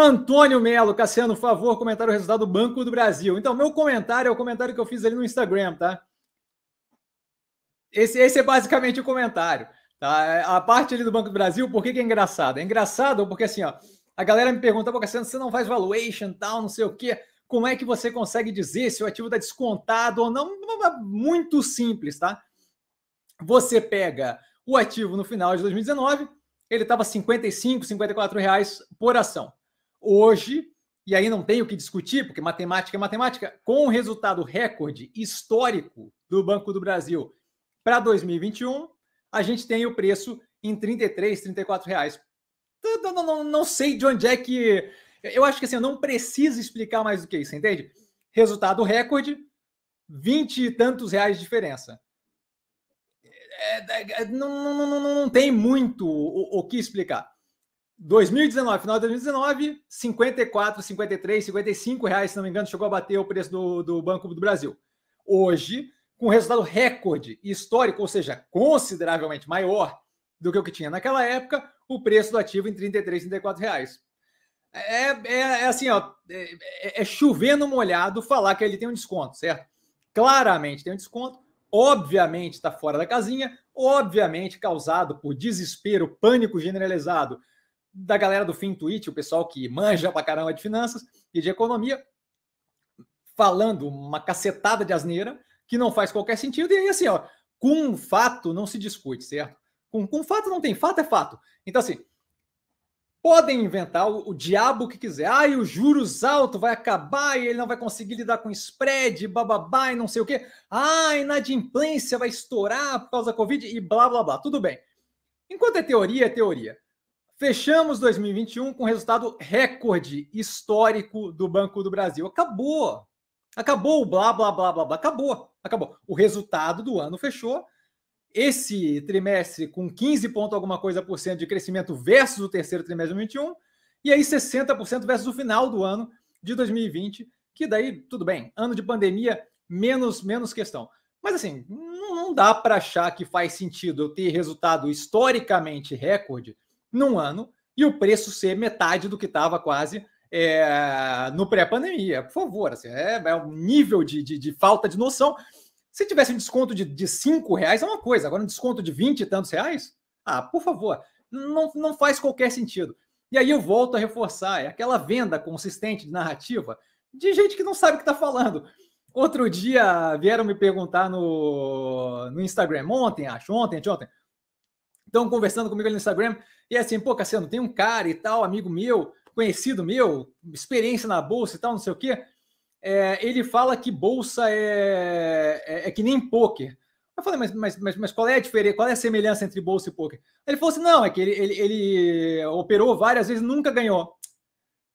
Antônio Melo, Cassiano, por favor, comentário o resultado do Banco do Brasil. Então, meu comentário é o comentário que eu fiz ali no Instagram, tá? Esse, esse é basicamente o comentário. Tá? A parte ali do Banco do Brasil, por que, que é engraçado? É engraçado porque assim, ó, a galera me pergunta, pô, Cassiano, você não faz valuation, tal, não sei o quê. Como é que você consegue dizer se o ativo está descontado ou não? É muito simples, tá? Você pega o ativo no final de 2019, ele estava 55, 54 reais por ação hoje, e aí não tem o que discutir, porque matemática é matemática, com o resultado recorde histórico do Banco do Brasil para 2021, a gente tem o preço em 33, 34 reais. Então, não, não, não sei de onde é que. Eu acho que assim, eu não preciso explicar mais do que isso, entende? Resultado recorde, 20 e tantos reais de diferença. É, é, é não, não, não, não tem muito o, o que explicar. 2019, final de 2019, 54, 53, 55 reais, se não me engano, chegou a bater o preço do, do Banco do Brasil. Hoje, com resultado recorde histórico, ou seja, consideravelmente maior do que o que tinha naquela época, o preço do ativo em 33, 34 reais. É, é, é assim, ó, é, é, é chovendo molhado falar que ele tem um desconto, certo? Claramente tem um desconto, obviamente está fora da casinha, obviamente causado por desespero, pânico generalizado, da galera do FinTwitch, o pessoal que manja pra caramba de finanças e de economia, falando uma cacetada de asneira que não faz qualquer sentido. E aí, assim, ó, com fato não se discute, certo? Com, com fato não tem, fato é fato. Então, assim, podem inventar o, o diabo que quiser. Ah, e os juros altos vai acabar e ele não vai conseguir lidar com spread, bababá e não sei o quê. Ah, inadimplência vai estourar por causa da Covid e blá, blá, blá. Tudo bem. Enquanto é teoria, é teoria. Fechamos 2021 com resultado recorde histórico do Banco do Brasil. Acabou. Acabou o blá, blá, blá, blá, blá. Acabou. Acabou. O resultado do ano fechou. Esse trimestre com 15 ponto alguma coisa por cento de crescimento versus o terceiro trimestre de 2021. E aí 60% versus o final do ano de 2020. Que daí, tudo bem. Ano de pandemia, menos, menos questão. Mas assim, não dá para achar que faz sentido eu ter resultado historicamente recorde num ano e o preço ser metade do que estava quase é, no pré-pandemia. Por favor, assim, é, é um nível de, de, de, falta de noção. Se tivesse um desconto de, de cinco reais é uma coisa, agora um desconto de 20 e tantos reais, ah, por favor, não, não faz qualquer sentido. E aí eu volto a reforçar, é aquela venda consistente de narrativa de gente que não sabe o que está falando. Outro dia vieram me perguntar no, no Instagram, ontem, acho, ontem, ontem, estão conversando comigo ali no Instagram, e é assim, pô, Cassiano, tem um cara e tal, amigo meu, conhecido meu, experiência na bolsa e tal, não sei o quê. É, ele fala que bolsa é, é, é que nem pôquer. Eu falei, mas, mas, mas, mas, qual é a diferença, qual é a semelhança entre bolsa e pôquer? Ele falou assim, não, é que ele, ele, ele operou várias vezes e nunca ganhou.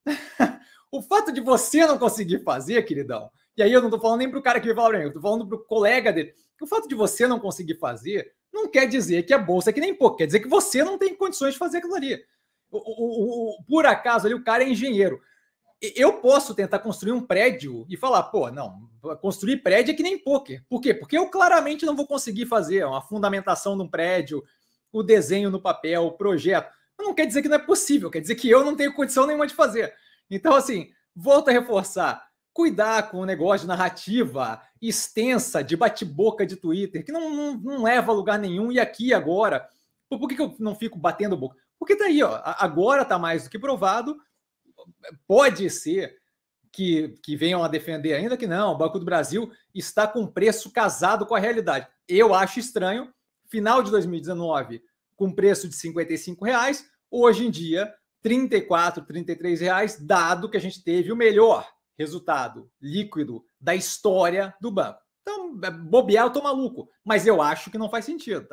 o fato de você não conseguir fazer, queridão, e aí eu não estou falando nem para o cara que me fala, eu estou falando para o colega dele, o fato de você não conseguir fazer não quer dizer que a bolsa é que nem pouco, quer dizer que você não tem condições de fazer aquilo ali. O, o, o, por acaso ali o cara é engenheiro. Eu posso tentar construir um prédio e falar, pô, não, construir prédio é que nem poker. Por quê? Porque eu claramente não vou conseguir fazer uma fundamentação de um prédio, o desenho no papel, o projeto. Não quer dizer que não é possível, quer dizer que eu não tenho condição nenhuma de fazer. Então, assim, volto a reforçar cuidar com o negócio de narrativa extensa, de bate-boca de Twitter, que não, não, não, leva a lugar nenhum. E aqui agora, por, por que, que eu não fico batendo boca? Porque tá aí, ó, agora está mais do que provado. Pode ser que, que venham a defender ainda que não, o Banco do Brasil está com preço casado com a realidade. Eu acho estranho, final de 2019 com preço de 55 reais, hoje em dia 34, 33 reais, dado que a gente teve o melhor resultado líquido da história do banco. Então, é, bobear, eu tô maluco. Mas eu acho que não faz sentido, tá?